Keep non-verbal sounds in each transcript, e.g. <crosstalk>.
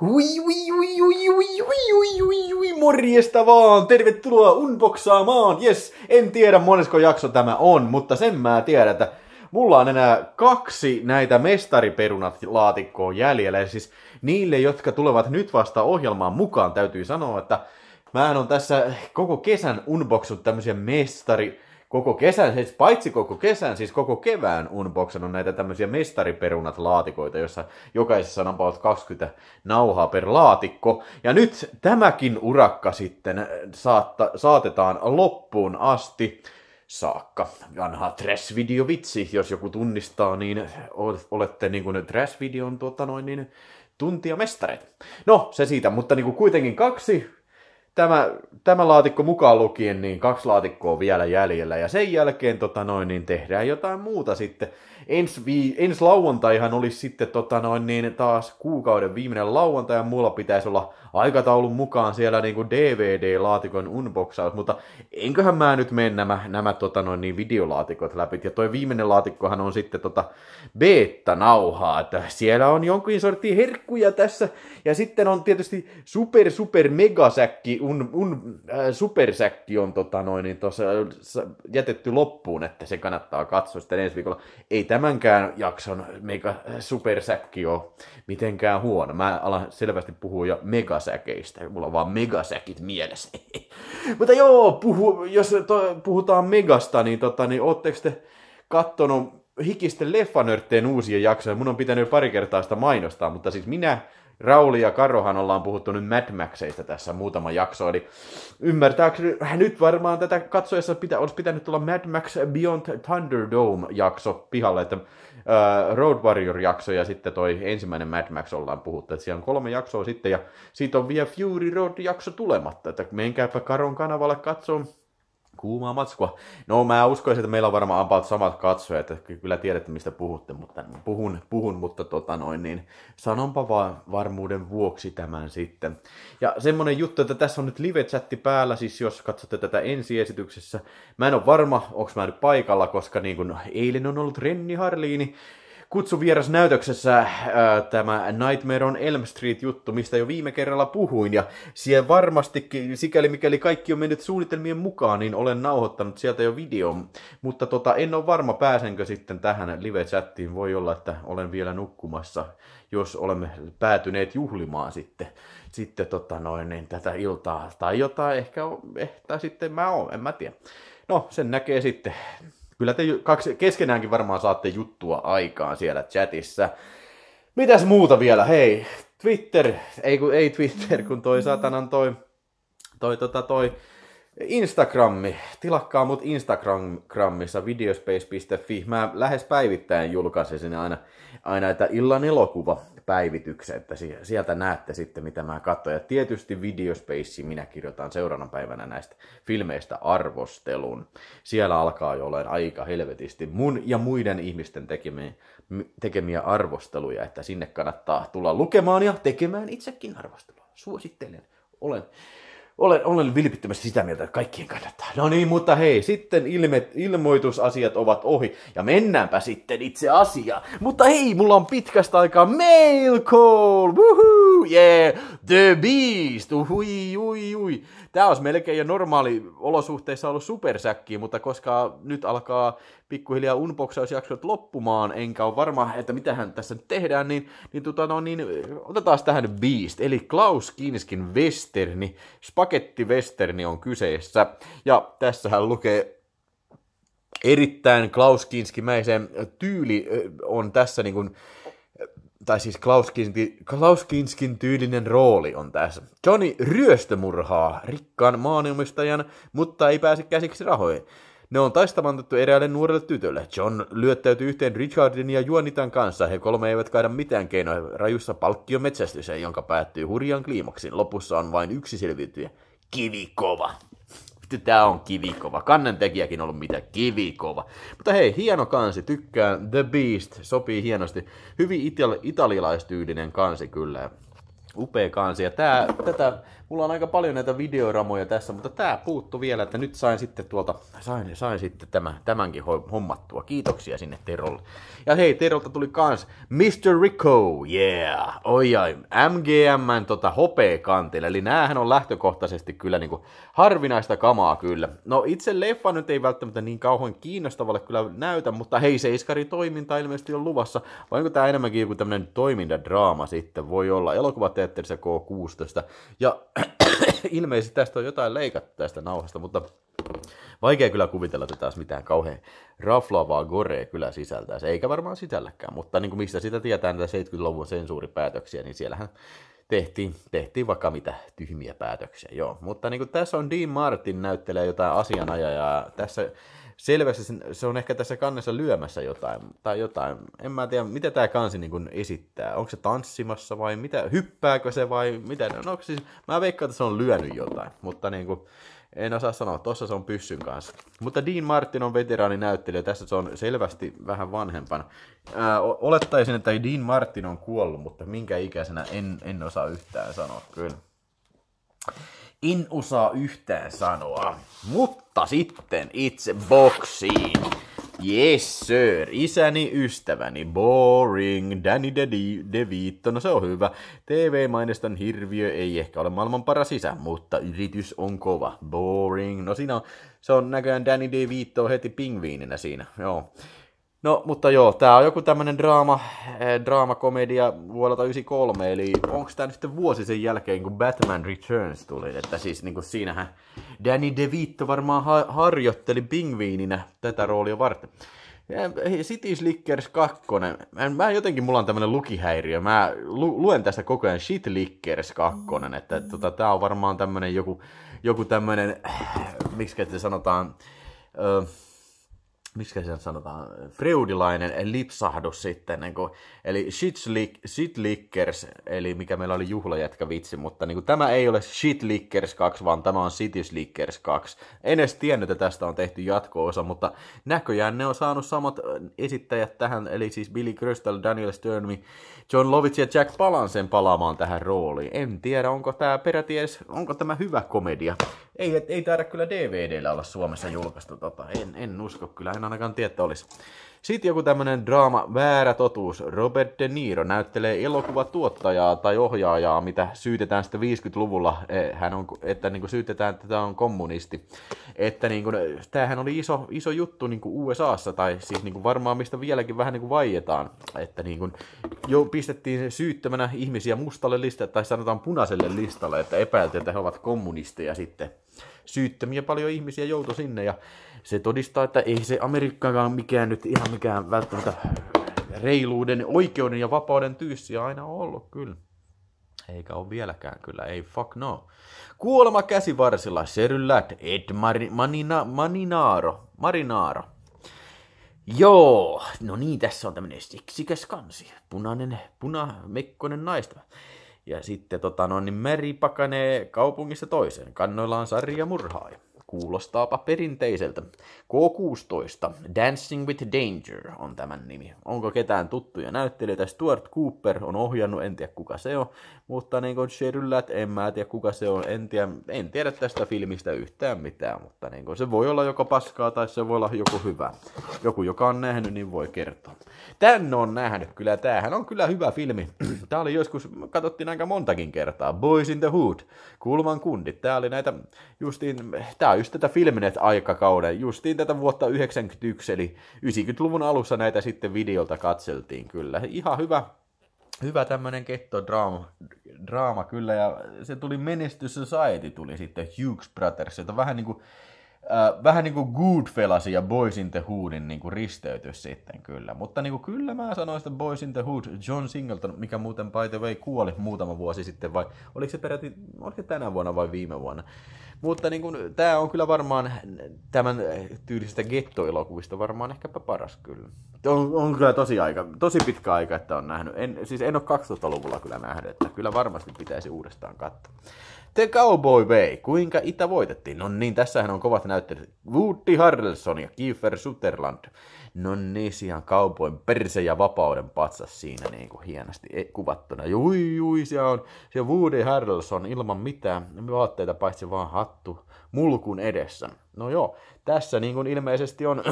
Hui, hui, hui, hui, hui, hui, hui, hui, morjesta vaan! Tervetuloa unboxaamaan! Yes, en tiedä monesko jakso tämä on, mutta sen mä tiedän, että mulla on enää kaksi näitä mestariperunat laatikkoa jäljellä. Ja siis niille, jotka tulevat nyt vasta ohjelmaan mukaan, täytyy sanoa, että mä on tässä koko kesän unboxut tämmöisiä mestari koko kesän, siis paitsi koko kesän, siis koko kevään unboxannut näitä tämmöisiä mestariperunat laatikoita, jossa jokaisessa on about 20 nauhaa per laatikko. Ja nyt tämäkin urakka sitten äh, saatta, saatetaan loppuun asti saakka. Vanha trash vitsi jos joku tunnistaa, niin olette niin kuin trash-videon tuota noin, niin tuntia mestareita. No, se siitä, mutta niin kuin kuitenkin kaksi tämä, tämä laatikko mukaan lukien, niin kaksi laatikkoa vielä jäljellä. Ja sen jälkeen tota noin, niin tehdään jotain muuta sitten. Ensi, vii- ensi lauantaihan olisi sitten tota noin, niin taas kuukauden viimeinen lauantai, ja mulla pitäisi olla aikataulun mukaan siellä niinku DVD-laatikon unboxaus, mutta enköhän mä nyt mene nämä, nämä tota noin, niin videolaatikot läpi. Ja toi viimeinen laatikkohan on sitten tota beta-nauhaa, että siellä on jonkin sortin herkkuja tässä, ja sitten on tietysti super super megasäkki, un, un, äh, supersäkki on tota noin, niin tossa, äh, jätetty loppuun, että se kannattaa katsoa sitten ensi viikolla. Ei tämänkään jakson mega supersäkki ole mitenkään huono. Mä alan selvästi puhua jo mega megasäkeistä. Mulla on vaan megasäkit mielessä. <laughs> Mutta joo, puhu, jos to, puhutaan megasta, niin, tota, niin ootteko te kattonut hikisten leffanörtteen uusia jaksoja? Mun on pitänyt pari kertaa sitä mainostaa, mutta siis minä Rauli ja Karohan ollaan puhuttu nyt Mad Maxeista tässä muutama jakso, eli ymmärtääkseni äh, nyt varmaan tätä katsoessa pitä, olisi pitänyt tulla Mad Max Beyond Thunderdome jakso pihalle, että uh, Road Warrior-jakso ja sitten toi ensimmäinen Mad Max ollaan puhuttu, että siellä on kolme jaksoa sitten ja siitä on vielä Fury Road-jakso tulematta, että menkääpä Karon kanavalle katsomaan kuumaa matskua. No mä uskoisin, että meillä on varmaan about samat katsojat, että kyllä tiedätte mistä puhutte, mutta puhun, puhun mutta tota noin, niin sanonpa vaan varmuuden vuoksi tämän sitten. Ja semmonen juttu, että tässä on nyt live-chatti päällä, siis jos katsotte tätä ensiesityksessä. Mä en ole varma, onko mä nyt paikalla, koska niin kun eilen on ollut Renni Harliini, kutsuvieras näytöksessä äh, tämä Nightmare on Elm Street-juttu, mistä jo viime kerralla puhuin, ja siellä varmastikin, sikäli mikäli kaikki on mennyt suunnitelmien mukaan, niin olen nauhoittanut sieltä jo videon, mutta tota, en ole varma pääsenkö sitten tähän live-chattiin, voi olla, että olen vielä nukkumassa, jos olemme päätyneet juhlimaan sitten, sitten tota noin, niin tätä iltaa, tai jotain, ehkä, ehkä sitten mä oon, en mä tiedä. No, sen näkee sitten kyllä te kaksi, keskenäänkin varmaan saatte juttua aikaan siellä chatissa. Mitäs muuta vielä? Hei, Twitter, ei, kun, ei Twitter, kun toi satanan toi, toi, tota, toi Instagrammi. Tilakkaa mut Instagramissa videospace.fi. Mä lähes päivittäin julkaisen sinne aina, aina että illan elokuva päivityksen, että sieltä näette sitten, mitä mä katsoin. Ja tietysti Videospace, minä kirjoitan seuraavana päivänä näistä filmeistä arvostelun. Siellä alkaa jo olla aika helvetisti mun ja muiden ihmisten tekemiä, tekemiä arvosteluja, että sinne kannattaa tulla lukemaan ja tekemään itsekin arvostelua. Suosittelen. Olen olen, olen vilpittömästi sitä mieltä, että kaikkien kannattaa. No niin, mutta hei, sitten ilme, ilmoitusasiat ovat ohi. Ja mennäänpä sitten itse asiaan. Mutta hei, mulla on pitkästä aikaa mail call! Woohoo! Yeah! The Beast! Uhui, ui, ui. Tää olisi melkein jo normaali olosuhteissa ollut supersäkki, mutta koska nyt alkaa pikkuhiljaa unboxausjaksot loppumaan, enkä ole varma, että mitähän tässä nyt tehdään, niin, niin, tota, no, niin otetaan tähän Beast, eli Klaus Kinskin westerni, niin pakettivesterni on kyseessä. Ja tässähän lukee erittäin Klaus Kinskimäisen tyyli on tässä niin kuin, tai siis Klaus, Kinski, Klaus Kinskin tyylinen rooli on tässä. Johnny ryöstömurhaa rikkaan maanomistajan, mutta ei pääse käsiksi rahoihin. Ne on taistamantettu eräälle nuorelle tytölle. John lyöttäytyy yhteen Richardin ja Juanitan kanssa. He kolme eivät kaida mitään keinoja rajussa palkkiometsästyseen, jonka päättyy hurjan kliimaksin. Lopussa on vain yksi selviytyjä. Kivikova. Tämä on kivikova. Kannen tekijäkin on ollut mitä kivikova. Mutta hei, hieno kansi, tykkään The Beast, sopii hienosti. Hyvin itali- italialaistyylinen kansi kyllä upea kansi. Ja tää, tätä Mulla on aika paljon näitä videoramoja tässä, mutta tää puuttu vielä, että nyt sain sitten tuolta, sain, sain sitten tämä, tämänkin hommattua. Kiitoksia sinne Terolle. Ja hei, Terolta tuli kans Mr. Rico, yeah, oi ai, MGMn tota hopeekantille, eli näähän on lähtökohtaisesti kyllä niinku harvinaista kamaa kyllä. No itse leffa nyt ei välttämättä niin kauhean kiinnostavalle kyllä näytä, mutta hei, seiskari toiminta ilmeisesti on luvassa, vai onko tää enemmänkin joku tämmönen toimintadraama sitten, voi olla elokuvateatterissa K16, ja <laughs> ilmeisesti tästä on jotain leikattu tästä nauhasta, mutta vaikea kyllä kuvitella, että taas mitään kauhean raflaavaa gorea kyllä sisältää, Se eikä varmaan sisälläkään, mutta niin kuin mistä sitä tietää näitä 70-luvun sensuuripäätöksiä, niin siellähän tehtiin, tehtiin vaikka mitä tyhmiä päätöksiä, joo. Mutta niin kuin tässä on Dean Martin näyttelee jotain asianajajaa, tässä selvästi se on ehkä tässä kannessa lyömässä jotain, tai jotain. En mä tiedä, mitä tämä kansi niin kuin esittää. Onko se tanssimassa vai mitä, hyppääkö se vai mitä? No, onko siis, mä veikkaan, että se on lyönyt jotain, mutta niin kuin en osaa sanoa, tossa se on pyssyn kanssa. Mutta Dean Martin on veteraaninäyttelijä, tässä se on selvästi vähän vanhempana. Ää, olettaisin, että Dean Martin on kuollut, mutta minkä ikäisenä en, en osaa yhtään sanoa, kyllä. En osaa yhtään sanoa. Mutta sitten itse boksiin. Yes sir, isäni, ystäväni, boring, Danny Dedi, DeVito, no se on hyvä. tv mainestan hirviö ei ehkä ole maailman paras isä, mutta yritys on kova. Boring, no siinä on, se on näköjään Danny DeVito heti pingviininä siinä, joo. No, mutta joo, tää on joku tämmönen draama, eh, draamakomedia vuodelta 93, eli onks tää nyt sitten vuosi sen jälkeen, kun Batman Returns tuli, että siis niinku siinähän Danny DeVito varmaan ha- harjoitteli pingviininä tätä roolia varten. Eh, City Slickers 2. Mä jotenkin, mulla on tämmönen lukihäiriö. Mä lu- luen tästä koko ajan Shit Slickers 2. Että tota, tää on varmaan tämmönen joku, joku tämmönen, miksi sanotaan, äh, miksi sen sanotaan, freudilainen lipsahdus sitten, niin kuin, eli shitlick, shitlickers, eli mikä meillä oli juhlajätkä vitsi, mutta niin kuin, tämä ei ole shitlickers 2, vaan tämä on cityslickers 2. En edes tiennyt, että tästä on tehty jatko-osa, mutta näköjään ne on saanut samat äh, esittäjät tähän, eli siis Billy Crystal, Daniel Sternmi, John Lovitz ja Jack Palansen palaamaan tähän rooliin. En tiedä, onko tämä peräti edes, onko tämä hyvä komedia. Ei, ei taida kyllä DVDllä olla Suomessa julkaistu. tota. En, en usko, kyllä en ainakaan tiedä, että olisi. Sitten joku tämmönen draama Väärä totuus. Robert De Niro näyttelee elokuvatuottajaa tai ohjaajaa, mitä syytetään sitten 50-luvulla, eh, hän on, että niin kuin syytetään, että tämä on kommunisti. Että niin kuin, tämähän oli iso, iso juttu niin kuin USAssa, tai siis niin kuin varmaan mistä vieläkin vähän niin kuin vaietaan, että niin kuin, jo pistettiin syyttämänä ihmisiä mustalle listalle, tai sanotaan punaiselle listalle, että epäiltiin, että he ovat kommunisteja sitten. Syyttömiä paljon ihmisiä joutui sinne, ja se todistaa, että ei se Amerikkaan mikään nyt ihan mikään välttämättä reiluuden, oikeuden ja vapauden tyyssi aina ollut, kyllä. Eikä ole vieläkään, kyllä, ei fuck no. Kuolema käsivarsilla, Serylät, Ed Mari, Manina, Maninaro, Marinaro. Joo, no niin, tässä on tämmöinen seksikäs kansi. Punainen, punamekkonen naista. Ja sitten tota, no, niin Meri pakanee kaupungissa toiseen, Kannoillaan sarja murhaaja. Kuulostaapa perinteiseltä. K16, Dancing with Danger on tämän nimi. Onko ketään tuttuja näyttelijöitä? Stuart Cooper on ohjannut, en tiedä kuka se on. Mutta niin kuin Sheryllät, en mä tiedä kuka se on, en tiedä, en tiedä tästä filmistä yhtään mitään, mutta niin kuin se voi olla joko paskaa tai se voi olla joku hyvä. Joku, joka on nähnyt, niin voi kertoa. Tän on nähnyt, kyllä tämähän on kyllä hyvä filmi. <clears throat> Tää oli joskus, katsottiin aika montakin kertaa, Boys in the Hood, Kulman kundit. Tää oli näitä, justiin, tää on just tätä filminet aikakauden, justiin tätä vuotta 91, eli 90-luvun alussa näitä sitten videolta katseltiin kyllä. Ihan hyvä, hyvä tämmöinen kettodraama draama kyllä, ja se tuli Menestys Society, tuli sitten Hughes Brothers, jota vähän niin kuin äh, vähän niin kuin Goodfellasin ja Boys in the Hoodin niin risteytys sitten kyllä. Mutta niin kuin kyllä mä sanoin että Boys in the Hood, John Singleton, mikä muuten by the way kuoli muutama vuosi sitten vai oliko se peräti, oliko se tänä vuonna vai viime vuonna. Mutta niin kuin, tämä on kyllä varmaan tämän tyylisistä gettoelokuvista varmaan ehkäpä paras kyllä. On, on kyllä tosi, aika, tosi pitkä aika, että on nähnyt. En, siis en ole 2000-luvulla kyllä nähnyt, että kyllä varmasti pitäisi uudestaan katsoa. The Cowboy Way, kuinka Itä voitettiin? No niin, tässähän on kovat näyttelijät. Woody Harrelson ja Kiefer Sutherland. No niin, ihan kaupoin perse ja vapauden patsas siinä niin kuin hienosti e- kuvattuna. Jui, jui, siellä on se Woody Harrelson ilman mitään vaatteita, paitsi vaan hattu mulkun edessä. No joo, tässä niin kuin ilmeisesti on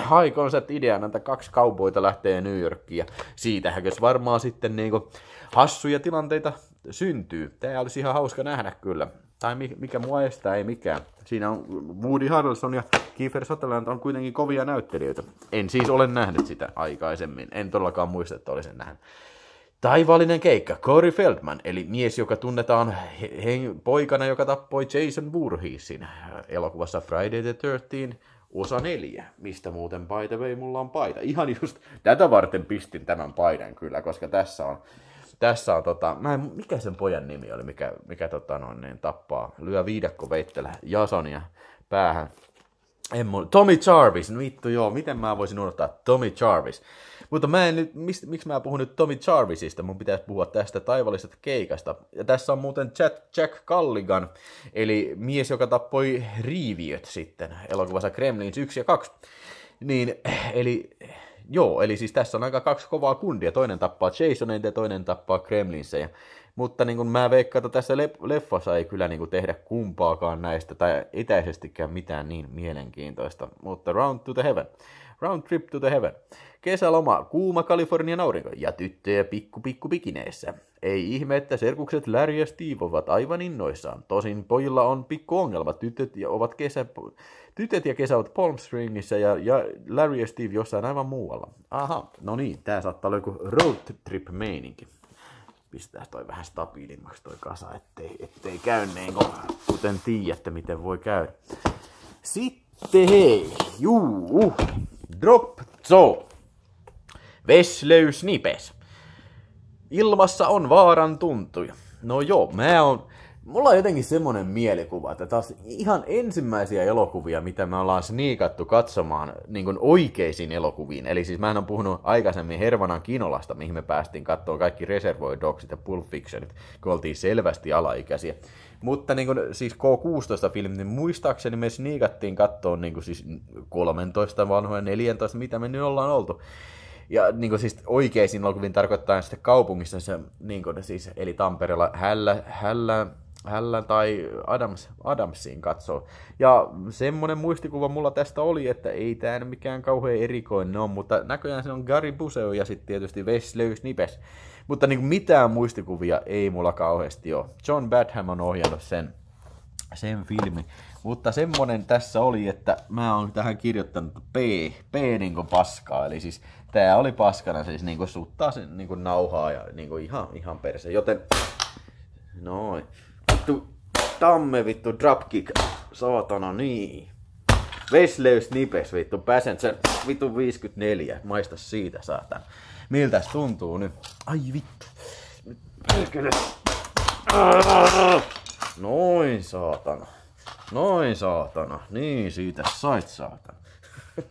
high concept ideana, että kaksi kaupoita lähtee New Yorkiin ja siitähän varmaan sitten niin kuin hassuja tilanteita syntyy. Tämä olisi ihan hauska nähdä kyllä. Tai mikä mua estää, ei mikään. Siinä on Woody Harrelson ja Kiefer Sutherland on kuitenkin kovia näyttelijöitä. En siis ole nähnyt sitä aikaisemmin. En todellakaan muista, että olisin nähnyt. Taivaallinen keikka, Corey Feldman, eli mies, joka tunnetaan he- poikana, joka tappoi Jason Voorheesin elokuvassa Friday the 13 osa neljä, mistä muuten by the way mulla on paita. Ihan just tätä varten pistin tämän paidan kyllä, koska tässä on tässä on tota, mä en, mikä sen pojan nimi oli, mikä, mikä tota noin, niin tappaa, lyö viidakko veittele Jasonia päähän. En mun, Tommy Jarvis, no vittu joo, miten mä voisin unohtaa Tommy Jarvis. Mutta mä en nyt, mis, miksi mä puhun nyt Tommy Jarvisista, mun pitäisi puhua tästä taivallisesta keikasta. Ja tässä on muuten Jack, Jack Calligan, eli mies, joka tappoi riiviöt sitten elokuvassa Kremlins 1 ja 2. Niin, eli Joo, eli siis tässä on aika kaksi kovaa kundia. Toinen tappaa Jasonin ja toinen tappaa Kremlinsejä. Mutta niin kun mä veikkaan, että tässä leffassa ei kyllä niin tehdä kumpaakaan näistä tai etäisestikään mitään niin mielenkiintoista. Mutta Round to the Heaven. Round trip to the heaven. Kesäloma, kuuma Kalifornian aurinko ja tyttöjä pikku pikku pikineissä. Ei ihme, että serkukset Larry ja Steve ovat aivan innoissaan. Tosin pojilla on pikku ongelma. Tytöt ja, ovat kesä, tytöt ja kesä ovat Palm Springissä ja, ja Larry ja Steve jossain aivan muualla. Aha, no niin, tää saattaa olla joku road trip meininki. Pistää toi vähän stabiilimmaksi toi kasa, ettei, ettei käy niin kuin, kuten tiedätte, miten voi käydä. Sitten hei, juu. Drop so Vesleys nipes. Ilmassa on vaaran tuntuja. No joo, mä oon... Mulla on jotenkin semmonen mielikuva, että taas ihan ensimmäisiä elokuvia, mitä me ollaan sniikattu katsomaan niin kuin oikeisiin elokuviin. Eli siis mä en puhunut aikaisemmin Hervanan Kinolasta, mihin me päästiin katsoa kaikki Reservoir Dogsit ja Pulp Fictionit, kun oltiin selvästi alaikäisiä. Mutta niin kuin, siis K16-filmi, niin muistaakseni me sniikattiin kattoon niin kuin siis 13 vanhoja, 14, mitä me nyt ollaan oltu. Ja niin kuin, siis oikeisiin alkuviin tarkoittaa sitten kaupungissa se, niin kuin, siis, eli Tampereella hällä, hällä Hällä tai Adams, Adamsiin katsoo. Ja semmoinen muistikuva mulla tästä oli, että ei tämä mikään kauhean erikoinen ole, mutta näköjään se on Gary Buseo ja sitten tietysti Wesley Nipes. Mutta niin mitään muistikuvia ei mulla kauheasti ole. John Badham on ohjannut sen, sen filmi. Mutta semmonen tässä oli, että mä oon tähän kirjoittanut P, P niinku paskaa, eli siis tää oli paskana, siis niinku suttaa sen niinku nauhaa ja niinku ihan, ihan perse, joten noin vittu tamme vittu dropkick. Saatana niin. Vesleys nipes vittu. Pääsen sen vittu 54. Maista siitä saatan. Miltäs tuntuu nyt? Ai vittu. Perkele. Noin saatana. Noin saatana. Niin siitä sait saatana. <laughs>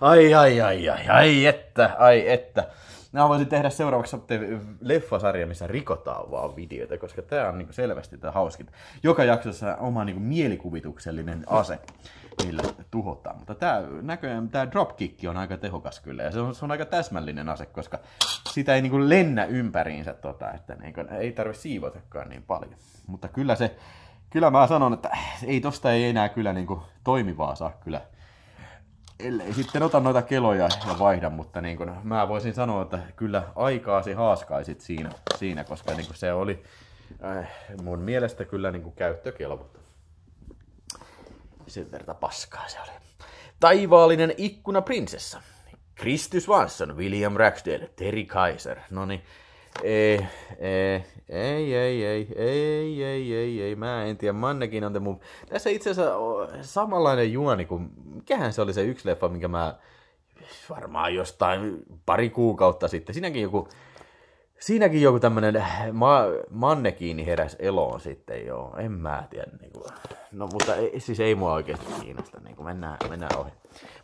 Ai ai ai ai ai että, ai että. Mä voisin tehdä seuraavaksi äh, leffasarja, missä rikotaan vaan videoita, koska tää on niinku selvästi tää hauskin. Joka jaksossa oma niinku mielikuvituksellinen ase, millä tuhotaan. Mutta tää, näköjään tää dropkick on aika tehokas kyllä, ja se on, se on aika täsmällinen ase, koska sitä ei niinku lennä ympäriinsä, tota, että niinku, ei tarvi siivotakaan niin paljon. Mutta kyllä se, kyllä mä sanon, että ei tosta ei enää kyllä niinku toimivaa saa kyllä ellei sitten ota noita keloja ja vaihda, mutta niin kun, mä voisin sanoa, että kyllä aikaasi haaskaisit siinä, siinä koska niin se oli äh, mun mielestä kyllä niin kuin Sen verta paskaa se oli. Taivaallinen ikkuna prinsessa. Kristus Vanson, William Ragsdale, Terry Kaiser. No niin, ei, eh, ei, eh, ei, ei, ei, ei, ei, ei, ei, mä en tiedä, Mannekin on the move. Tässä itse asiassa samanlainen juoni kuin, mikähän se oli se yksi leffa, minkä mä varmaan jostain pari kuukautta sitten, siinäkin joku, siinäkin joku tämmönen äh, ma- mannekiini heräs eloon sitten, joo, en mä tiedä, niin kuin. no mutta ei, siis ei mua oikeasti kiinnosta, niin kuin mennään, mennään ohi.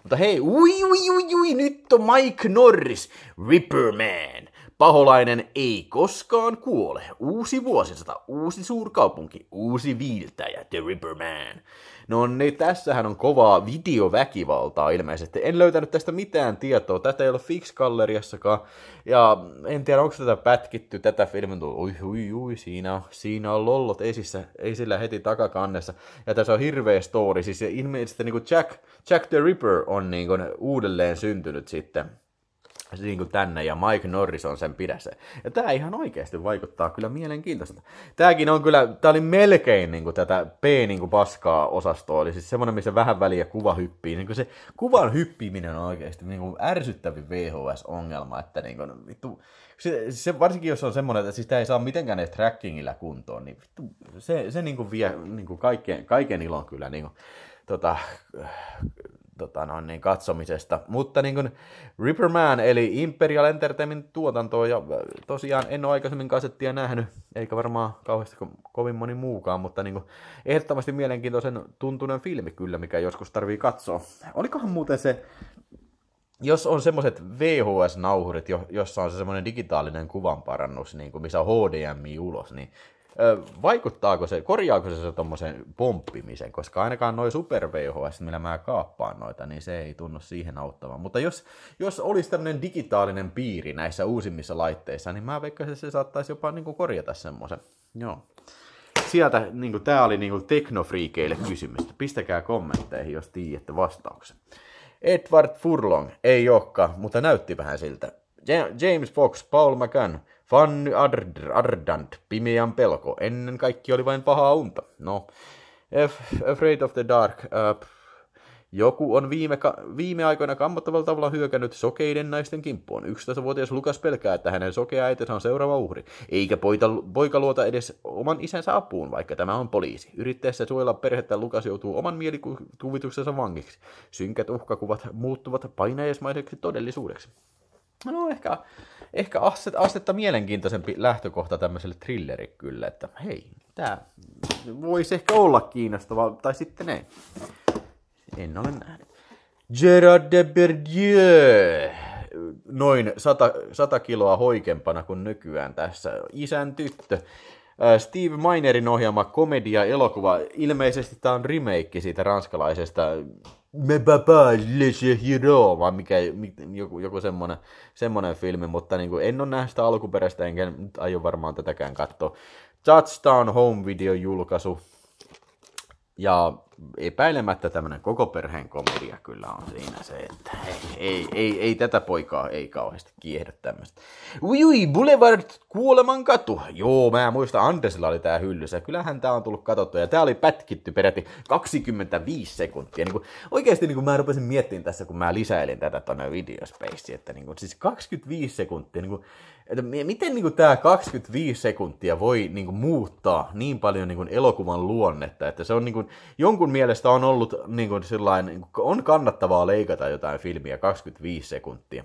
Mutta hei, ui, ui, ui, ui, nyt on Mike Norris, Ripperman. Paholainen ei koskaan kuole. Uusi vuosisata, uusi suurkaupunki, uusi viiltäjä, The Ripper Man. No niin, tässähän on kovaa videoväkivaltaa ilmeisesti. En löytänyt tästä mitään tietoa. Tätä ei ole Fix Galleriassakaan. Ja en tiedä, onko tätä pätkitty, tätä filmin Ui, ui, ui, siinä on, siinä on lollot esissä, esillä heti takakannessa. Ja tässä on hirveä story. Siis ilmeisesti niin kuin Jack, Jack the Ripper on niin kuin uudelleen syntynyt sitten Siis niin kuin tänne, ja Mike Norris on sen pidässä. Ja tämä ihan oikeasti vaikuttaa kyllä mielenkiintoiselta. Tämäkin on kyllä, tämä oli melkein niin kuin tätä P niin kuin paskaa osastoa, eli siis semmoinen, missä vähän väliä kuva hyppii. Niin kuin se kuvan hyppiminen on oikeasti niin kuin ärsyttävin VHS-ongelma, että niin kuin, vittu, se, se, varsinkin jos on semmoinen, että siis tämä ei saa mitenkään edes trackingillä kuntoon, niin vittu, se, se niin kuin vie niin kuin kaiken, kaiken ilon kyllä niin kuin, tota, tota noin, niin katsomisesta. Mutta niin kuin Ripperman eli Imperial Entertainment tuotantoa ja äh, tosiaan en ole aikaisemmin kasettia nähnyt, eikä varmaan kauheasti kovin moni muukaan, mutta niin kuin, ehdottomasti mielenkiintoisen tuntunen filmi kyllä, mikä joskus tarvii katsoa. Olikohan muuten se jos on semmoiset VHS-nauhurit, jossa on se semmoinen digitaalinen kuvanparannus, niin kuin missä on HDMI ulos, niin vaikuttaako se, korjaako se tuommoisen pomppimisen, koska ainakaan noin super VHS, millä mä kaappaan noita, niin se ei tunnu siihen auttamaan. Mutta jos, jos olisi tämmöinen digitaalinen piiri näissä uusimmissa laitteissa, niin mä veikkaisin, että se saattaisi jopa niin kuin korjata semmoisen. Joo. Sieltä, niin kuin, tämä oli niin kuin teknofriikeille kysymys. Pistäkää kommentteihin, jos tiedätte vastauksen. Edward Furlong, ei olekaan, mutta näytti vähän siltä. James Fox, Paul McCann, Fanny Ard- Ardant, pimeän pelko, ennen kaikki oli vain pahaa unta. No, F- Afraid of the Dark, uh, joku on viime, ka- viime aikoina kammottavalla tavalla hyökännyt sokeiden naisten kimppuun. 11-vuotias Lukas pelkää, että hänen sokea äitensä on seuraava uhri, eikä poita, poika luota edes oman isänsä apuun, vaikka tämä on poliisi. Yrittäessä suojella perhettä Lukas joutuu oman mielikuvituksensa vangiksi. Synkät uhkakuvat muuttuvat painajaismaiseksi todellisuudeksi. No ehkä ehkä astetta mielenkiintoisempi lähtökohta tämmöiselle thrillerille kyllä, että hei, tämä voisi ehkä olla kiinnostava, tai sitten ei. En ole nähnyt. Gerard de Berdieu, noin 100, 100 kiloa hoikempana kuin nykyään tässä, isän tyttö. Äh, Steve Minerin ohjaama komedia-elokuva, ilmeisesti tämä on remake siitä ranskalaisesta me päälis ja hero, vai mikä, joku, joku semmonen, semmonen filmi, mutta niin kuin, en ole nähnyt sitä alkuperäistä, enkä nyt aio varmaan tätäkään katsoa. Touchdown Home Video julkaisu, ja epäilemättä tämmöinen koko perheen komedia kyllä on siinä se, että ei, ei, ei, ei tätä poikaa ei kauheasti kiehdä tämmöistä. Ui, ui, Boulevard Kuoleman katu. Joo, mä muistan, Andersilla oli tää hyllyssä. Kyllähän tää on tullut katsottu ja tää oli pätkitty peräti 25 sekuntia. Niin kuin, oikeasti niin kuin mä rupesin miettimään tässä, kun mä lisäilin tätä tonne videospacea, että niin kuin, siis 25 sekuntia. Niin kuin, että miten niin kuin, tämä 25 sekuntia voi niin kuin, muuttaa niin paljon niin kuin, elokuvan luonnetta, että se on niin kuin, jonkun mielestä on ollut niin kuin, sillain, niin kuin, on kannattavaa leikata jotain filmiä 25 sekuntia.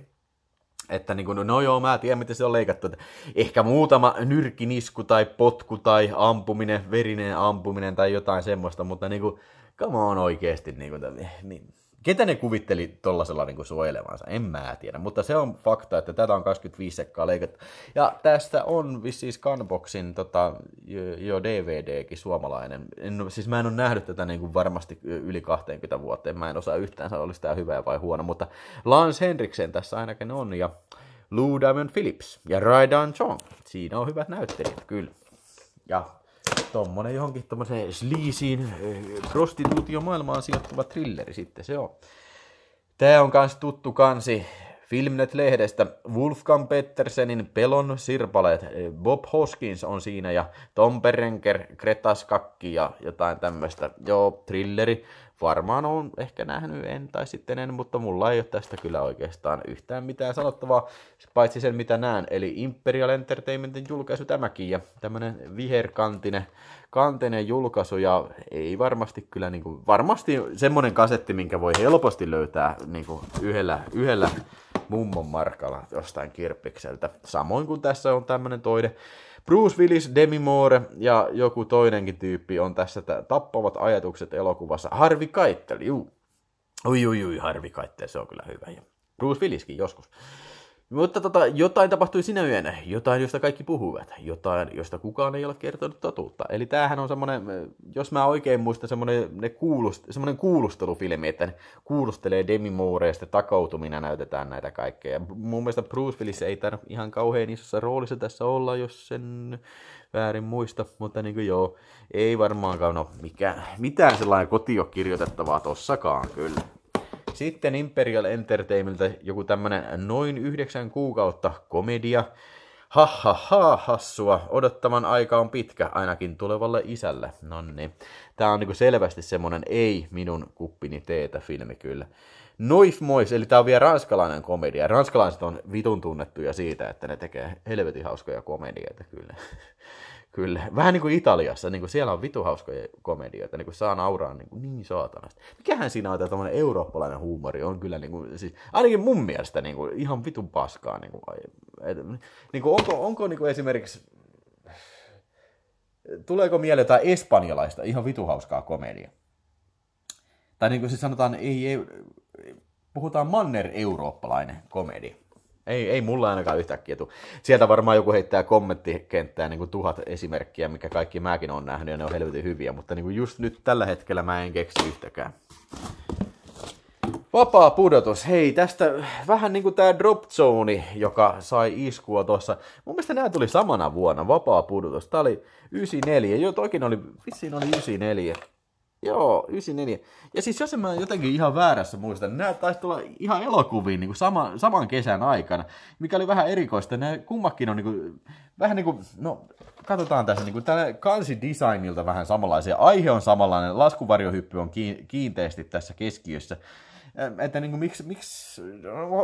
Että niin kuin, no, no joo, mä tiedän miten se on leikattu. Että ehkä muutama nyrkinisku tai potku tai ampuminen, verinen ampuminen tai jotain semmoista, mutta niin kuin, come on oikeasti. Niin kuin, niin, Ketä ne kuvitteli tuollaisella niin suojelevansa, en mä tiedä, mutta se on fakta, että tätä on 25 sekkaa leikattu. Ja tästä on siis Scanboxin tota, jo DVDkin suomalainen. En, siis mä en ole nähnyt tätä niin kuin varmasti yli 20 vuotta. mä en osaa yhtään sanoa, olisi tämä hyvä vai huono, mutta Lance Henriksen tässä ainakin on ja Lou Diamond Phillips ja Raidan Chong. Siinä on hyvät näyttelijät, kyllä. Ja tommonen johonkin tommoseen prostituutio maailmaan sijoittuva thrilleri sitten se on. Tää on kans tuttu kansi Filmnet-lehdestä Wolfgang Pettersenin Pelon sirpaleet. Bob Hoskins on siinä ja Tom Perenker, Kretas Kakki ja jotain tämmöistä. Joo, thrilleri varmaan on ehkä nähnyt, en tai sitten en, mutta mulla ei ole tästä kyllä oikeastaan yhtään mitään sanottavaa, paitsi sen mitä näen, eli Imperial Entertainmentin julkaisu tämäkin, ja tämmönen viherkantinen kantinen julkaisu, ja ei varmasti kyllä, niin kuin, varmasti semmonen kasetti, minkä voi helposti löytää niin kuin yhdellä, yhdellä mummon markalla jostain kirppikseltä, samoin kuin tässä on tämmönen toinen Bruce Willis, Demi Moore ja joku toinenkin tyyppi on tässä tappavat ajatukset elokuvassa. Harvi Kaitteli, juu. Ui, ui, ui, Harvi Kaitteli, se on kyllä hyvä. Ja Bruce Williskin joskus. Mutta tota, jotain tapahtui sinä yönä, jotain, josta kaikki puhuvat, jotain, josta kukaan ei ole kertonut totuutta. Eli tämähän on semmoinen, jos mä oikein muistan, semmoinen, kuulust, semmoinen kuulustelufilmi, että ne kuulustelee Demi Moore ja sitten takautumina näytetään näitä kaikkea. Mun mielestä Bruce Willis ei tarvitse ihan kauhean isossa roolissa tässä olla, jos sen väärin muista, mutta niin kuin joo, ei varmaankaan ole mikään, mikä, mitään sellainen kotiokirjoitettavaa tossakaan kyllä. Sitten Imperial Entertainmentilta joku tämmönen noin yhdeksän kuukautta komedia. Ha, ha, ha, hassua. Odottavan aika on pitkä, ainakin tulevalle isälle. No niin. Tää on niinku selvästi semmonen ei minun kuppini teetä filmi kyllä. Noif Mois, eli tää on vielä ranskalainen komedia. Ranskalaiset on vitun tunnettuja siitä, että ne tekee helvetin hauskoja komedioita kyllä. <laughs> Kyllä. Vähän niin kuin Italiassa, niin kuin siellä on vitu hauskoja komedioita, niin kuin saa nauraa niin, kuin niin saatanasti. Mikähän siinä on tämä eurooppalainen huumori, on kyllä niin kuin, siis, ainakin mun mielestä niin kuin, ihan vitun paskaa. Niin kuin, et, niin kuin, onko, onko niin kuin esimerkiksi, tuleeko mieleen jotain espanjalaista ihan vitu hauskaa komedia? Tai niin kuin siis sanotaan, ei, ei, puhutaan manner-eurooppalainen komedia. Ei, ei mulla ainakaan yhtäkkiä tule. Sieltä varmaan joku heittää kommenttikenttään niin kuin tuhat esimerkkiä, mikä kaikki mäkin on nähnyt, ja ne on helvetin hyviä, mutta niin kuin just nyt tällä hetkellä mä en keksi yhtäkään. Vapaa pudotus. Hei, tästä vähän niin kuin tämä drop zone, joka sai iskua tuossa. Mun mielestä nämä tuli samana vuonna, vapaa pudotus. Tämä oli 94, joo toikin oli, vissiin oli 94. Joo, 94. Ja siis jos en mä jotenkin ihan väärässä muista, niin nämä taisi tulla ihan elokuviin niin kuin sama, saman kesän aikana, mikä oli vähän erikoista. Nämä kummakin on niin kuin, vähän niin kuin, no katsotaan tässä, niin kuin tällä kansidesignilta vähän samanlaisia. Aihe on samanlainen, laskuvarjohyppy on kiinteästi tässä keskiössä että niin kuin, miksi, miksi,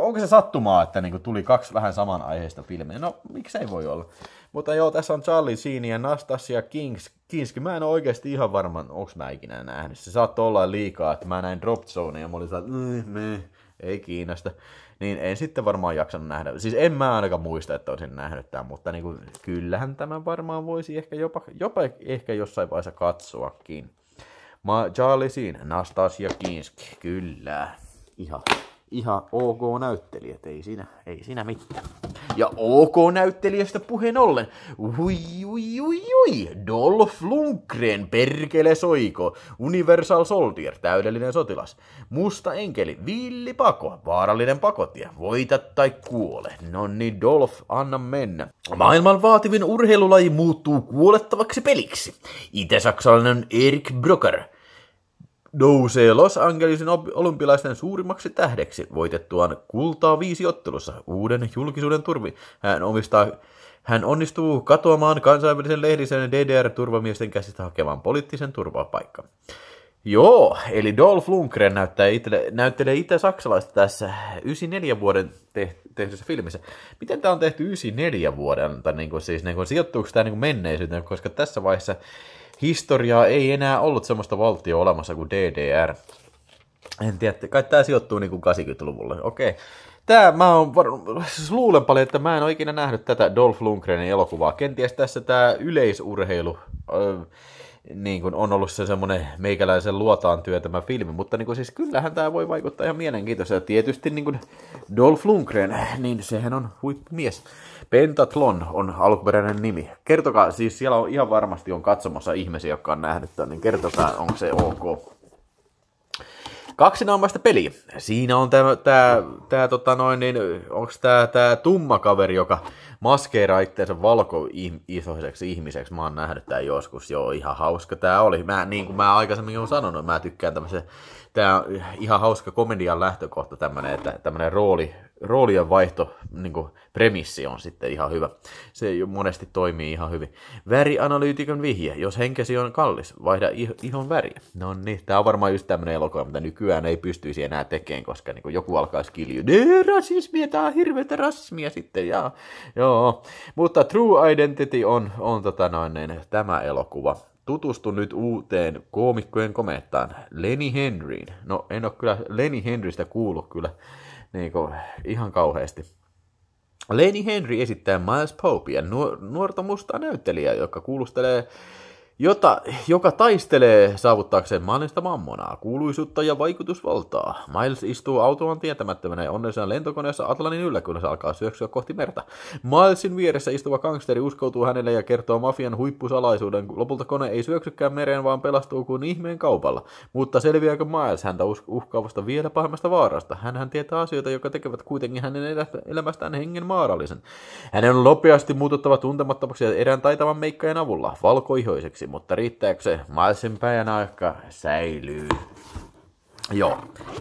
onko se sattumaa, että niin kuin, tuli kaksi vähän saman aiheesta filmiä? No, miksei voi olla. Mutta joo, tässä on Charlie Sheen ja Nastasia Kings, Kinski. Mä en ole oikeasti ihan varma, onko mä ikinä nähnyt. Se saattoi olla liikaa, että mä näin Drop Zone ja mä olin sellainen, eh, ei Kiinasta. Niin en sitten varmaan jaksanut nähdä. Siis en mä ainakaan muista, että olisin nähnyt tämän, mutta niin kuin, kyllähän tämä varmaan voisi ehkä jopa, jopa ehkä jossain vaiheessa katsoakin. Ma Charlie Sheen, Nastasia Kinski, kyllä. Ihan ihan ok näyttelijät, ei siinä, ei siinä mitään. Ja ok näyttelijästä puheen ollen, ui ui ui ui, Dolph Lundgren, perkele soiko, Universal Soldier, täydellinen sotilas, Musta enkeli, villi pako, vaarallinen pakotie, voita tai kuole, no niin Dolph, anna mennä. Maailman vaativin urheilulaji muuttuu kuolettavaksi peliksi. Itä-saksalainen Erik Brocker, nousee Los Angelesin olympialaisten suurimmaksi tähdeksi voitettuaan kultaa viisi ottelussa uuden julkisuuden turvi. Hän omistaa hän onnistuu katoamaan kansainvälisen lehdisen DDR-turvamiesten käsistä hakemaan poliittisen turvapaikka. Joo, eli Dolph Lundgren näyttää itse, näyttelee itse saksalaista tässä 94 vuoden te, tehdyssä filmissä. Miten tämä on tehty 94 vuoden, tai niin kuin, siis niin kuin, sijoittuuko tämä niin menneisyyteen, koska tässä vaiheessa historiaa ei enää ollut semmoista valtioa olemassa kuin DDR. En tiedä, kai tämä sijoittuu niin kuin 80-luvulle. Okei. Tämä, mä on siis luulen paljon, että mä en ole ikinä nähnyt tätä Dolph Lundgrenin elokuvaa. Kenties tässä tämä yleisurheilu niin kuin on ollut se semmoinen meikäläisen luotaan työ tämä filmi, mutta niin kuin siis kyllähän tämä voi vaikuttaa ihan mielenkiintoiselta. Tietysti niin kuin Dolph Lundgren, niin sehän on huippumies. mies. Pentatlon on alkuperäinen nimi. Kertokaa, siis siellä on ihan varmasti on katsomassa ihmisiä, jotka on nähnyt tämän, niin kertokaa, onko se ok. Kaksinaamaista peli. Siinä on tämä, tämä, tämä tota noin, niin, onko tämä tämä tumma kaveri, joka maskeeraa itseensä isoiseksi ihmiseksi. Mä oon nähnyt tämän joskus, joo, ihan hauska tämä oli. Mä, niin kuin mä aikaisemmin olen sanonut, mä tykkään tämmöisen, tämä ihan hauska komedian lähtökohta tämmöinen, että tämmöinen rooli, roolien vaihto niin kuin premissi on sitten ihan hyvä. Se monesti toimii ihan hyvin. Värianalyytikon vihje. Jos henkesi on kallis, vaihda ihon väriä. No niin, tämä on varmaan just tämmöinen elokuva, mitä nykyään ei pystyisi enää tekemään, koska niin joku alkaisi kiljua. Nee, rasismia, tämä on hirveätä rasismia sitten. Ja, joo. Mutta True Identity on, on tota noin, niin, tämä elokuva tutustu nyt uuteen koomikkojen komettaan, Lenny Henryin. No en ole kyllä Lenny Henrystä kuullut kyllä niin kuin, ihan kauheasti. Lenny Henry esittää Miles Popea, nuor- nuorta mustaa näyttelijää, joka kuulustelee jota, joka taistelee saavuttaakseen maalista mammonaa, kuuluisuutta ja vaikutusvaltaa. Miles istuu autoan tietämättömänä ja onnellisena lentokoneessa Atlantin yllä, kun se alkaa syöksyä kohti merta. Milesin vieressä istuva gangsteri uskoutuu hänelle ja kertoo mafian huippusalaisuuden. Lopulta kone ei syöksykään mereen, vaan pelastuu kuin ihmeen kaupalla. Mutta selviääkö Miles häntä uhkaavasta vielä pahemmasta vaarasta? Hänhän tietää asioita, jotka tekevät kuitenkin hänen elämästään hengen maarallisen. Hänen on nopeasti muututtava tuntemattomaksi erään taitavan meikkaajan avulla, valkoihoiseksi mutta riittääkö se Milesin päivän aika säilyy. Joo,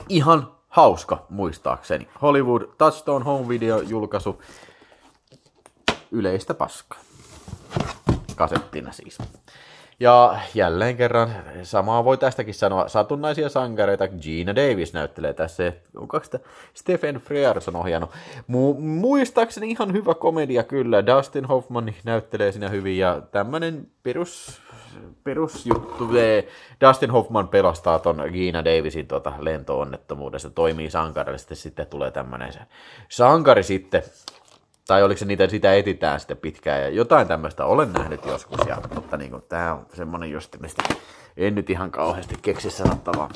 ihan hauska muistaakseni. Hollywood Touchstone Home Video julkaisu. Yleistä paskaa. Kasettina siis. Ja jälleen kerran, samaa voi tästäkin sanoa, satunnaisia sankareita Gina Davis näyttelee tässä. Onko sitä Stephen Frears on ohjannut? Mu- muistaakseni ihan hyvä komedia kyllä, Dustin Hoffman näyttelee siinä hyvin ja tämmönen perus, perusjuttu. Dustin Hoffman pelastaa ton Gina Davisin tuota lentoonnettomuudesta, toimii sankarille, sitten, sitten tulee tämmönen sankari sitten tai oliko se niitä, sitä etitään sitten pitkään, ja jotain tämmöistä olen nähnyt joskus, ja, mutta niin kuin, tämä on semmoinen just, mistä en nyt ihan kauheasti keksi sanottavaa.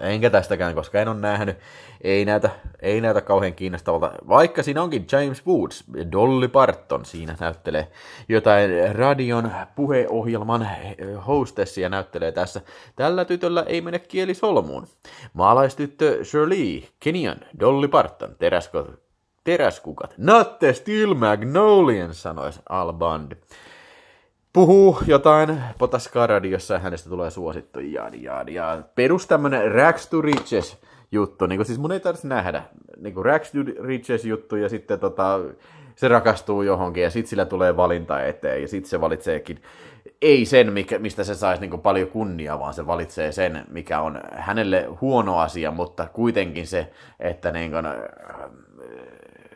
Enkä tästäkään, koska en ole nähnyt. Ei näytä, ei näytä kauhean kiinnostavalta. Vaikka siinä onkin James Woods, Dolly Parton siinä näyttelee jotain radion puheohjelman eh, hostessia näyttelee tässä. Tällä tytöllä ei mene kieli solmuun. Maalaistyttö Shirley Kenian, Dolly Parton, teräskot, teräskukat. Not the steel magnolian, sanoisi Al Band. Puhuu jotain radiossa ja hänestä tulee suosittu. ja ja ja. Perus tämmönen Rags to Riches juttu. Niin siis mun ei tarvitse nähdä. Niin kun Rags to Riches juttu ja sitten tota, se rakastuu johonkin ja sitten sillä tulee valinta eteen ja sitten se valitseekin ei sen, mikä, mistä se saisi niin paljon kunniaa, vaan se valitsee sen, mikä on hänelle huono asia, mutta kuitenkin se, että niin kun,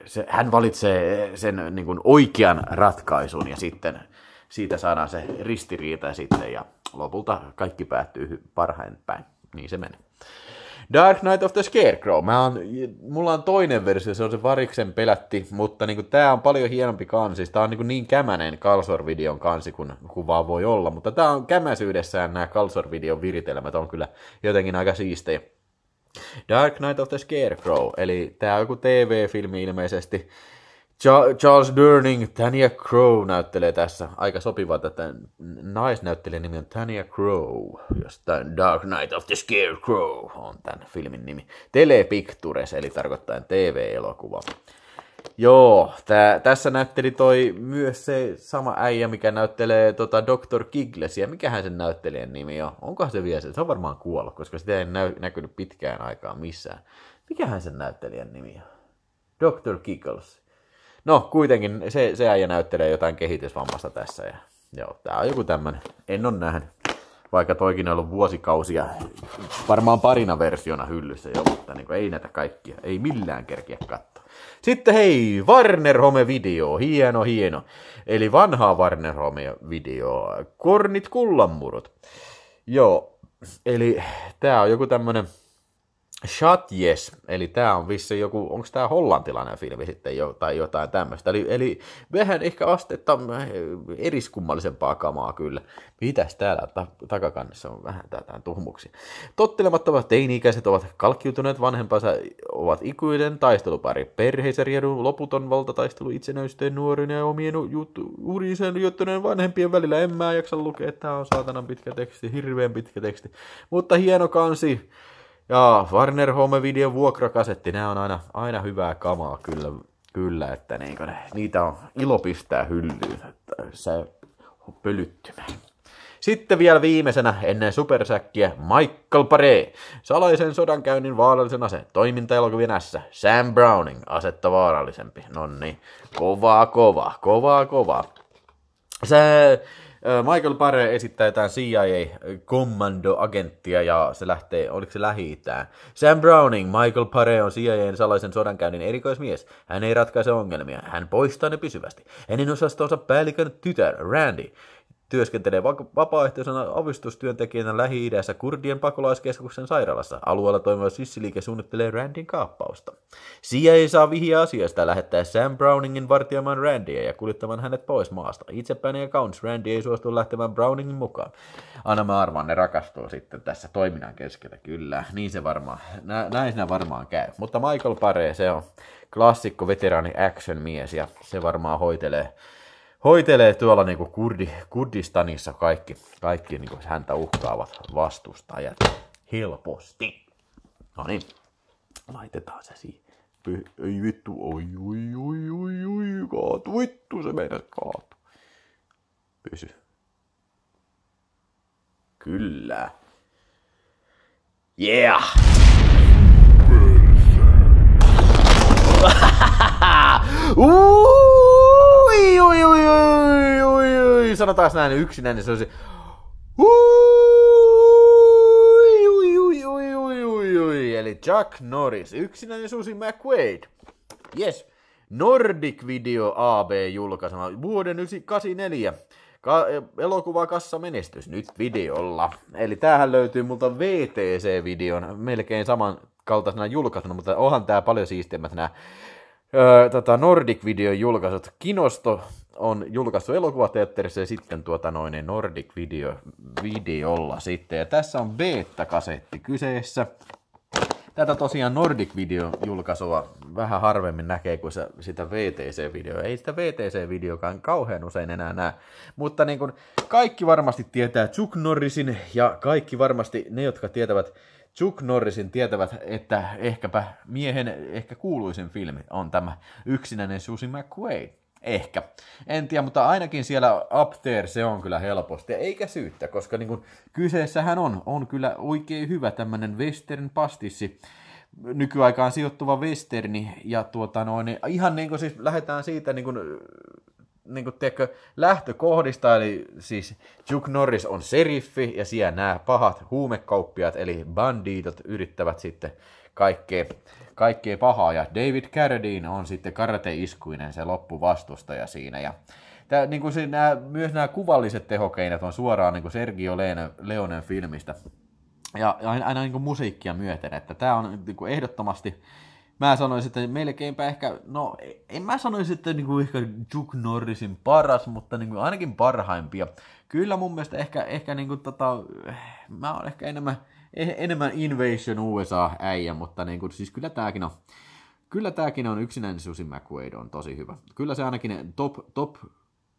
se, hän valitsee sen eh, niin kuin oikean ratkaisun ja sitten siitä saadaan se ristiriita sitten ja lopulta kaikki päättyy parhain päin. Niin se menee. Dark Knight of the Scarecrow. Mä on, mulla on toinen versio, se on se variksen pelätti, mutta niin tämä tää on paljon hienompi kansi. Siis, tää on niin, niin kämänen Kalsor-videon kansi kuin, kuvaa voi olla, mutta tää on kämäsyydessään nämä Kalsor-videon viritelmät on kyllä jotenkin aika siistejä. Dark Knight of the Scarecrow, eli tämä on joku TV-filmi ilmeisesti. Charles Durning, Tanya Crow näyttelee tässä. Aika sopiva, että naisnäyttelijän nimi on Tanya Crow, jostain Dark Knight of the Scarecrow on tämän filmin nimi. Telepictures, eli tarkoittaa TV-elokuva. Joo, tää, tässä näytteli toi myös se sama äijä, mikä näyttelee tota Dr. Gigglesia. Mikähän sen näyttelijän nimi on? Onkohan se vielä se? Se on varmaan kuollut, koska sitä ei näy, näkynyt pitkään aikaan missään. Mikähän sen näyttelijän nimi on? Dr. Giggles. No, kuitenkin se, se äijä näyttelee jotain kehitysvammasta tässä. Ja, joo, tää on joku tämmönen. En ole nähnyt. Vaikka toikin on ollut vuosikausia, varmaan parina versiona hyllyssä jo, mutta niin ei näitä kaikkia, ei millään kerkiä katsoa. Sitten hei, Warner Home Video, hieno hieno. Eli vanhaa Warner Home Video, Kornit kullanmurut. Joo, eli tää on joku tämmönen Yes, eli tämä on vissi joku, onko tämä hollantilainen filmi sitten jo, tai jotain tämmöistä. Eli, eli vähän ehkä astetta eh, eriskummallisempaa kamaa kyllä. Mitäs täällä ta- takakannessa on vähän tätä tuhmuksi. Tottelemattomat teini-ikäiset ovat kalkkiutuneet vanhempansa, ovat ikuinen taistelupari. Perheessä riedun loputon valtataistelu itsenäisten nuoren ja omien juttu, urisen juttuneen vanhempien välillä. En mä jaksa lukea, tämä on saatanan pitkä teksti, hirveän pitkä teksti. Mutta hieno kansi. Ja Warner Home Video vuokrakasetti, nämä on aina, aina hyvää kamaa kyllä, kyllä että niin ne, niitä on ilo pistää hyllyyn, että se pölyttymä. Sitten vielä viimeisenä ennen supersäkkiä Michael Pare, salaisen sodan käynnin vaarallisen ase, toimintaelokuvien ässä, Sam Browning, asetta vaarallisempi. Nonni, kovaa, kovaa, kovaa, kovaa. Se Michael Pare esittää jotain CIA-kommandoagenttia ja se lähtee, oliko se lähi Sam Browning, Michael Pare on CIAn salaisen sodankäynnin erikoismies. Hän ei ratkaise ongelmia, hän poistaa ne pysyvästi. Hänen osastonsa päällikön tytär, Randy, Työskentelee vapaaehtoisena avustustyöntekijänä Lähi-idässä kurdien pakolaiskeskuksen sairaalassa. Alueella toimiva sissiliike suunnittelee Randin kaappausta. Sia ei saa vihiä asiasta lähettää Sam Browningin vartioimaan Randia ja kuljettamaan hänet pois maasta. Itsepäinen ja kauns Randy ei suostu lähtemään Browningin mukaan. Anna mä arvaan, ne rakastuu sitten tässä toiminnan keskellä, kyllä. Niin se varmaan, nä, näin siinä varmaan käy. Mutta Michael Pare, se on klassikko veteraani action mies ja se varmaan hoitelee hoitelee tuolla niin kuin Kurdi, Kurdistanissa kaikki, kaikki niin kuin häntä uhkaavat vastustajat helposti. No niin, laitetaan se siihen. Ei vittu, oi, oi, oi, oi, oi, kaatu, vittu, se meidän kaatu. Pysy. Kyllä. Yeah! Uuuu. <laughs> Ui, sanotaan näin niin yksinäinen niin se olisi... Ui, ui, ui, ui, ui, ui, ui. Eli Jack Norris, yksinäinen niin Susi McQuaid. Yes. Nordic Video AB julkaisema vuoden 1984. Ka- elokuvakassa menestys nyt videolla. Eli tämähän löytyy multa VTC-videon melkein saman kaltaisena julkaisena, mutta onhan tää paljon siistimmät nämä öö, tota Nordic Video julkaisut. Kinosto on julkaissut elokuvateatterissa ja sitten tuota noin niin Nordic Video, videolla sitten. Ja tässä on beta-kasetti kyseessä. Tätä tosiaan Nordic Video julkaisua vähän harvemmin näkee kuin sitä VTC-videoa. Ei sitä VTC-videokaan kauhean usein enää näe. Mutta niin kuin kaikki varmasti tietää Chuck Norrisin ja kaikki varmasti ne, jotka tietävät Chuck Norrisin tietävät, että ehkäpä miehen ehkä kuuluisin filmi on tämä yksinäinen Susie McQuaid. Ehkä. En tiedä, mutta ainakin siellä Up There se on kyllä helposti. Eikä syyttä, koska niin kyseessähän on, on kyllä oikein hyvä tämmöinen western pastissi nykyaikaan sijoittuva westerni, ja tuota noin, ihan niin kuin siis lähdetään siitä niin kuin niin kuin, tiedätkö, lähtökohdista, eli siis Chuck Norris on seriffi ja siellä nämä pahat huumekauppiat, eli bandiitot yrittävät sitten kaikkea, kaikkea pahaa. Ja David Carradine on sitten karateiskuinen se loppuvastustaja siinä. Ja tää, niin kuin se, nämä, myös nämä kuvalliset tehokeinat on suoraan niin kuin Sergio Leone, Leonen filmistä. Ja aina, aina niin kuin musiikkia myöten, että tämä on niin kuin ehdottomasti mä sanoisin, että melkeinpä ehkä, no en mä sanoisi, että niinku ehkä Duke Norrisin paras, mutta niinku ainakin parhaimpia. Kyllä mun mielestä ehkä, ehkä niinku tota, mä oon ehkä enemmän, eh, enemmän Invasion USA-äijä, mutta niinku, siis kyllä tääkin on, kyllä tääkin on yksinäinen Susi McQuaid on tosi hyvä. Kyllä se ainakin top, top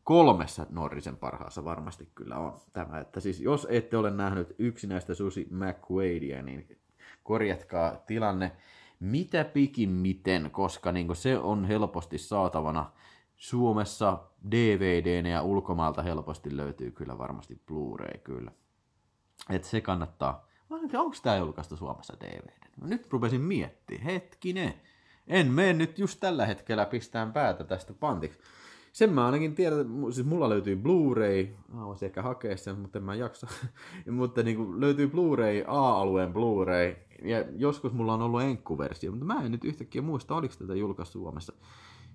kolmessa Norrisen parhaassa varmasti kyllä on tämä. Että siis jos ette ole nähnyt yksinäistä Susi McQuaidia, niin korjatkaa tilanne mitä pikimmiten, koska niin se on helposti saatavana Suomessa dvd ja ulkomailta helposti löytyy kyllä varmasti Blu-ray kyllä. Et se kannattaa. Onko tämä julkaistu Suomessa DVD? nyt rupesin miettimään. Hetkinen. En mene nyt just tällä hetkellä pistään päätä tästä pantiksi sen mä ainakin tiedän, siis mulla löytyy Blu-ray, mä voisin ehkä hakea sen, mutta en mä jaksa, <laughs> mutta niin kuin löytyy Blu-ray, A-alueen Blu-ray, ja joskus mulla on ollut enkkuversio, mutta mä en nyt yhtäkkiä muista, oliko tätä julkaistu Suomessa.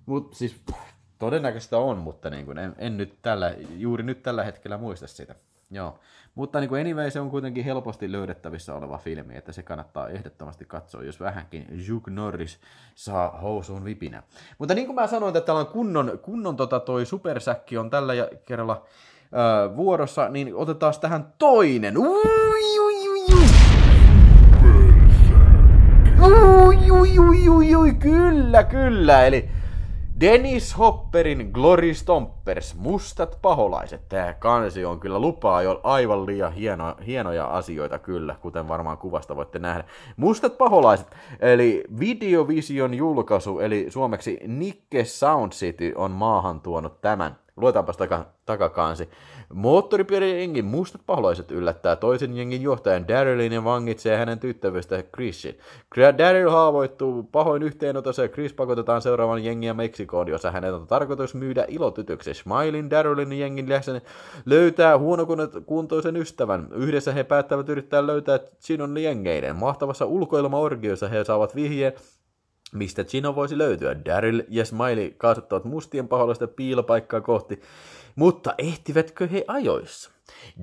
Mutta siis todennäköistä on, mutta niin kuin en, en nyt tällä, juuri nyt tällä hetkellä muista sitä. Joo, mutta niin kuin anyway, se on kuitenkin helposti löydettävissä oleva filmi, että se kannattaa ehdottomasti katsoa, jos vähänkin Juk Norris saa housuun vipinä. Mutta niin kuin mä sanoin, että täällä on kunnon, kunnon tota toi supersäkki on tällä kerralla öö, vuorossa, niin otetaan tähän toinen. Ui, ui, ui, ui. Ui, ui, ui, ui, ui, kyllä, kyllä, eli Dennis Hopperin Glory Stompers, Mustat paholaiset. Tämä kansi on kyllä lupaa jo aivan liian hieno, hienoja asioita kyllä, kuten varmaan kuvasta voitte nähdä. Mustat paholaiset, eli Videovision julkaisu, eli suomeksi Nikke Sound City on maahan tuonut tämän. Luetaanpas taka, takakansi. Moottoripyöräjengin mustat paholaiset yllättää toisen jengin johtajan Darylin ja vangitsee hänen tyttävystä Chrisin. Daryl haavoittuu pahoin yhteenotossa ja Chris pakotetaan seuraavan jengiä Meksikoon, jossa hänet on tarkoitus myydä ilotytöksi. Smilin Darylin jengin jäsen löytää huonokuntoisen ystävän. Yhdessä he päättävät yrittää löytää Chinon jengeiden. Mahtavassa ulkoilmaorgiossa he saavat vihjeen, Mistä Chino voisi löytyä? Daryl ja Smiley kaasuttavat mustien paholaista piilopaikkaa kohti, mutta ehtivätkö he ajoissa?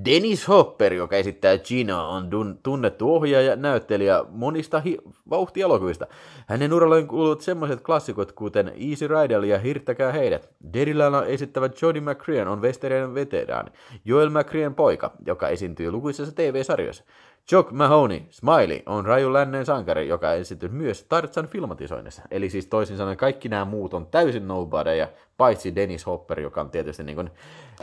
Dennis Hopper, joka esittää Ginoa, on tunnettu ohjaaja ja näyttelijä monista hi- vauhtielokuvista. Hänen uralleen kuuluvat semmoiset klassikot kuten Easy Rider ja Hirttäkää heidät. Derilana esittävä Jody McCrean on Westerien veteraani, Joel McCrean poika, joka esiintyy lukuisissa TV-sarjoissa. Chuck Mahoney, Smiley, on raju lännen sankari, joka esiintyy myös Tartsan filmatisoinnissa. Eli siis toisin sanoen kaikki nämä muut on täysin nobodyja, paitsi Dennis Hopper, joka on tietysti niin kuin,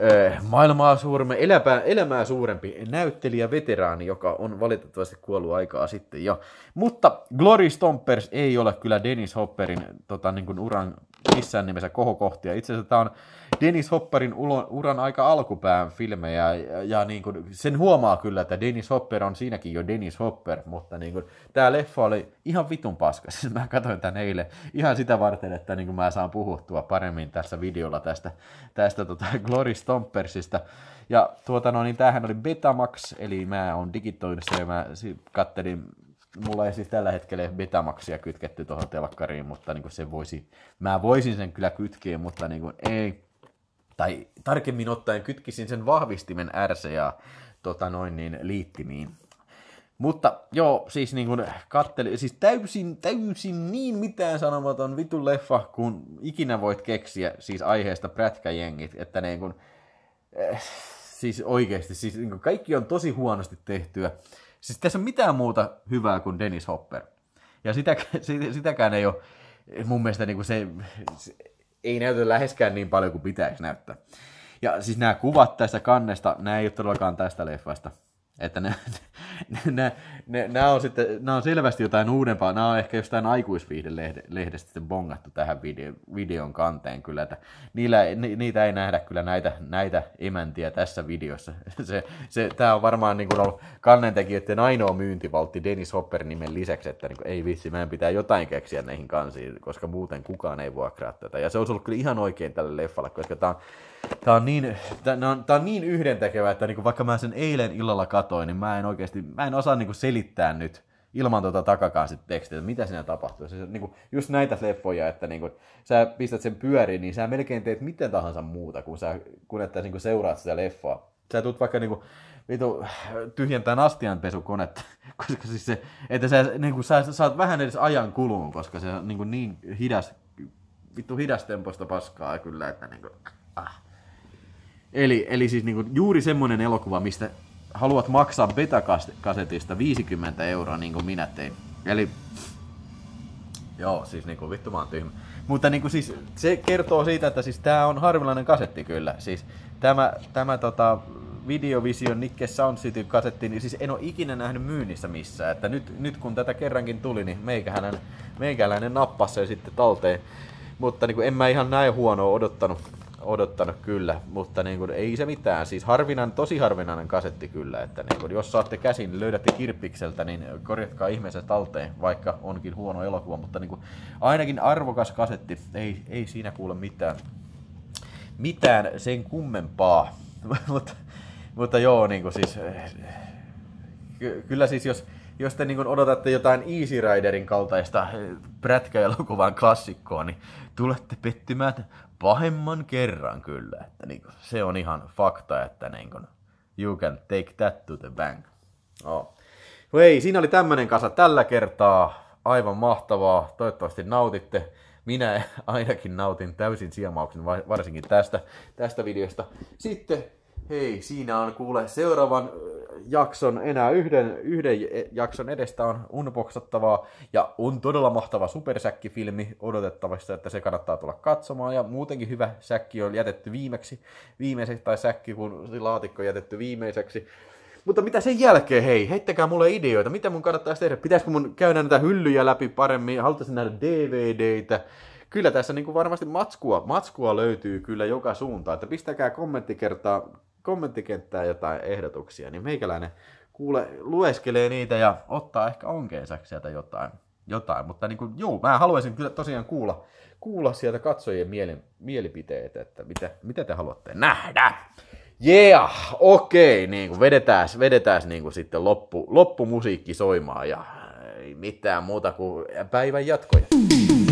öö, maailmaa suurempi, eläpää, elämää suurempi näyttelijä, veteraani, joka on valitettavasti kuollut aikaa sitten jo. Mutta Glory Stompers ei ole kyllä Dennis Hopperin tota, niin kuin uran missään nimessä kohokohtia. Itse asiassa tämä on Dennis Hopperin uran aika alkupään filmejä, ja, ja niin kuin, sen huomaa kyllä, että Dennis Hopper on siinäkin jo Dennis Hopper, mutta niin kuin, tämä leffa oli ihan vitun paska. <laughs> Siis mä katsoin tämän eilen ihan sitä varten, että niin kuin mä saan puhuttua paremmin tässä videolla tästä, tästä tota Glory Stompersista. Ja tuota no, niin tämähän oli Betamax, eli mä oon digitoinut ja mä kattelin mulla ei siis tällä hetkellä betamaksia kytketty tuohon telkkariin, mutta niin kuin se voisi, mä voisin sen kyllä kytkiä, mutta niin kuin ei. Tai tarkemmin ottaen kytkisin sen vahvistimen RCA tota noin niin, liittimiin. Mutta joo, siis niin kuin katteli, siis täysin, täysin niin mitään sanomaton vitun leffa, kun ikinä voit keksiä siis aiheesta prätkäjengit, että niin kuin, eh, siis oikeasti, siis niin kuin kaikki on tosi huonosti tehtyä. Siis tässä on mitään muuta hyvää kuin Dennis Hopper. Ja sitä, <laughs> sitäkään ei ole mun mielestä niin kuin se, se ei näytä läheskään niin paljon kuin pitäisi näyttää. Ja siis nämä kuvat tästä kannesta, nämä ei ole todellakaan tästä leffasta. Että ne, ne, ne, ne, on sitten, nämä on selvästi jotain uudempaa. Nämä on ehkä jostain aikuisviihdelehdestä sitten bongattu tähän video, videon kanteen kyllä. Että niillä, ni, niitä ei nähdä kyllä näitä, näitä emäntiä tässä videossa. <laughs> Se, se, tämä on varmaan niin kuin ollut kannentekijöiden ainoa myyntivaltti Dennis Hopper nimen lisäksi, että niin kuin, ei vitsi, meidän pitää jotain keksiä näihin kansiin, koska muuten kukaan ei vuokraa tätä. Ja se on ollut kyllä ihan oikein tälle leffalle, koska tämä on Tää on niin, tää on, tää on niin yhdentekevä, että niinku vaikka mä sen eilen illalla katoin, niin mä en oikeasti, mä en osaa niinku selittää nyt ilman tuota takakaan tekstiä, että mitä siinä tapahtuu. Se, niinku, just näitä leffoja, että niinku, sä pistät sen pyöriin, niin sä melkein teet miten tahansa muuta, kun, sä, kun että niinku, seuraat sitä leffaa. Sä tulet vaikka niinku, vitu, tyhjentään astianpesukonetta, <laughs> koska siis se, että sä, niinku, sä saat vähän edes ajan kuluun, koska se on niinku, niin hidas, vittu hidastempoista paskaa kyllä, että niinku, ah. Eli, eli siis niinku juuri semmoinen elokuva, mistä haluat maksaa beta-kasetista 50 euroa, niin kuin minä tein. Eli... Joo, siis niinku vittu mä oon tyhmä. Mutta niinku siis, se kertoo siitä, että siis tämä on harvinainen kasetti kyllä. Siis tämä, tämä tota, Videovision Nikke Sound City kasetti, niin siis en ole ikinä nähnyt myynnissä missään. Että nyt, nyt kun tätä kerrankin tuli, niin meikäläinen, meikäläinen nappasi se sitten talteen. Mutta niin kuin en mä ihan näin huonoa odottanut odottanut kyllä, mutta niin kuin, ei se mitään. Siis harvinan, tosi harvinainen kasetti kyllä, että niin kuin, jos saatte käsin, löydätte kirppikseltä, niin korjatkaa ihmeessä talteen, vaikka onkin huono elokuva, mutta niin kuin, ainakin arvokas kasetti, ei, ei siinä kuule mitään, mitään sen kummempaa. <laughs> mutta, mutta joo, niin kuin, siis, ky- kyllä siis jos, jos te niin odotatte jotain Easy Riderin kaltaista eh, prätkäelokuvan klassikkoa, niin tulette pettymään pahemman kerran kyllä. Että niin kuin, se on ihan fakta, että niin kuin, you can take that to the bank. Oh. no ei, siinä oli tämmöinen kasa tällä kertaa. Aivan mahtavaa. Toivottavasti nautitte. Minä ainakin nautin täysin siemauksen, varsinkin tästä, tästä videosta. Sitten, hei, siinä on kuule seuraavan jakson, enää yhden, yhden jakson edestä on unboxattavaa ja on todella mahtava supersäkkifilmi odotettavissa, että se kannattaa tulla katsomaan ja muutenkin hyvä säkki on jätetty viimeksi, viimeiseksi tai säkki kun laatikko on jätetty viimeiseksi. Mutta mitä sen jälkeen, hei, heittäkää mulle ideoita, mitä mun kannattaisi tehdä, pitäisikö mun käydä näitä hyllyjä läpi paremmin, haluaisin nähdä DVDitä, kyllä tässä niin kuin varmasti matskua, matskua löytyy kyllä joka suuntaan, että pistäkää kommenttikertaa kommenttikenttään jotain ehdotuksia, niin meikäläinen kuule, lueskelee niitä ja ottaa ehkä onkeensa sieltä jotain. jotain. Mutta niin kuin, juu, mä haluaisin kyllä tosiaan kuulla, kuulla sieltä katsojien mielen, mielipiteet, että mitä, mitä te haluatte nähdä. Yeah, okei, okay, niin kuin vedetään, vedetään niin kuin sitten loppu, loppumusiikki soimaan ja ei mitään muuta kuin päivän jatkoja.